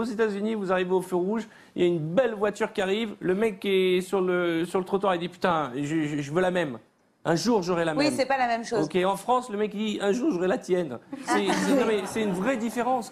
Aux États-Unis, vous arrivez au feu rouge, il y a une belle voiture qui arrive, le mec est sur le, sur le trottoir, il dit Putain, je, veux la même. Un jour, j'aurai la même. Oui, c'est pas la même chose. Ok, en France, le mec dit un jour, j'aurai la tienne. C'est ah, une vraie différence.